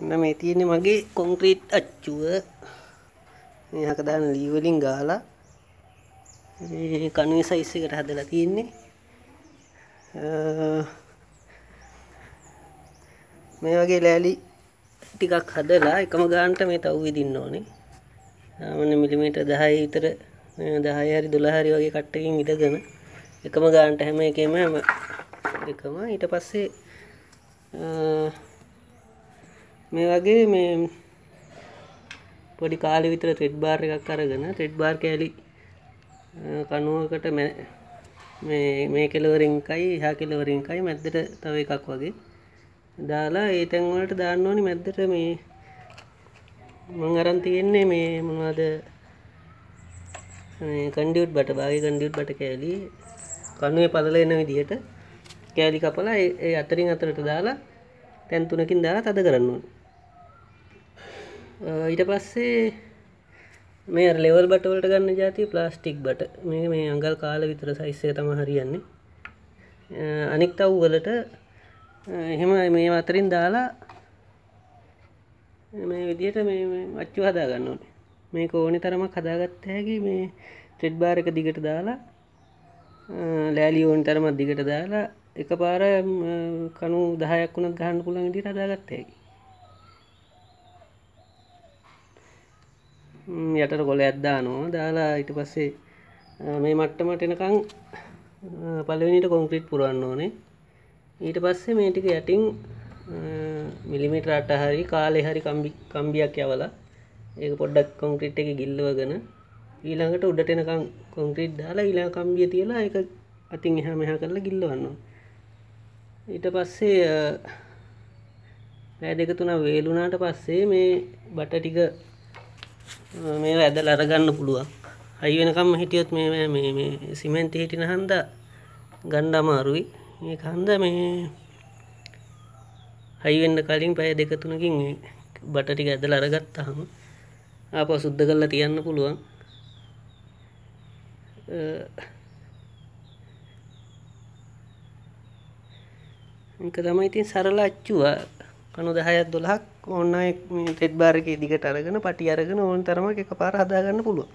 ඔන්න මේ තියෙන්නේ මගේ කොන්ක්‍රීට් අච්චුව මේ හකදාන ලී වලින් ගාලා මේ කණුවේ සයිස් එකට හදලා තියෙන්නේ මේ වගේ ලෑලි ටිකක් හදලා එකම ගානට මේ තව විදින්න ඕනේ සාමාන්‍ය මිලිමීටර් 10 විතර 10 හරි 12 හරි වගේ කට්ටකින් ඉදගෙන එකම ගානට හැම එකෙම එකම ඊට පස්සේ මේ වගේ මේ පොඩි කාලෙ විතර ටෙඩ් බාර් එකක් අරගෙන ටෙඩ් බාර් කෑලි කනුවකට මේ මේ කෙලවරින් එකයි එහා කෙලවරින් එකයි මැද්දට තව එකක් වගේ දාලා ඒ තැන් වලට දාන්න ඕනේ මැද්දට මේ මම අරන් තියෙන්නේ මේ මොනවද මේ කන්ඩියුට් බට බාගේ කන්ඩියුට් බට කෑලි කනුවේ පදල එන විදිහට කෑලි කපලා ඒ අතරින් අතරට දාලා තැන් තුනකින් දාලා තද කරන්න ඕනේ ඊට පස්සේ මේ ලෙවල් බටවලට ගන්න ජාති ප්ලාස්ටික් බට මේ මේ අඟල් කාල විතර සයිස්සය තම හරියන්නේ අනික් තව් වලට එහෙම මේ අතරින් දාලා මේ විදියට මේ අච්චු හදා ගන්න ඕනේ මේ ඕනි තරමක් හදාගත්ත හැකි මේ ට්‍රෙඩ් බාර එක දිගට දාලා ලෑලි ඕනි තරමක් දිගට දාලා එක පාර කනු දහයක් වුණත් ගහන්න පුළුවන් විදිහට හදාගත්ත හැකි යටට කොල ඇද්දානවා දාලා ඉට පස්සේ මේ මට්ටමට එනකං පලවෙනිට කොන්ක්‍රීට් පුරන්න ඕනේ ඊට පස්සේ මේ ටික යටින් මිලිමිට රට හරි කාලෙ හරි කම්බි කම්බියක් යවලා ඒක පොඩ්ඩක් කොන්ක්‍රීට් එක ගිල්ලවගෙන ඊළඟට උඩට එනකං කොන්ක්‍රීට් දාලා ඊලා කම්බිය තියලා එක අතින් එහා මෙහා කරලා ගිල්ලවන්නවා ඊට පස්සේ රෑ දෙක තුන වේලුනාට පස්සේ මේ බට ටික මේ ඇද ලරගන්න පුළුවන් හයි වෙනකම් හිටියොත් මේ මේ සිමෙන්ති හිටින හන්ද ගණ්ඩ අමාරුයි මේ හන්ද මේ හයිවෙන්න කලින් පැය දෙක තුනකින් බටටික ඇදල අරගත්තහම අප සුද්ධ කරලා තියන්න පුළුවන් එක තමයි ඉතින් සරල අච්චුව කනු දහයත් දොළහක් ඔන්න තෙත් බාරක දිගට අරගෙන පටි අරගෙන ඕන් තරම එක පාර හදාගන්න පුළුව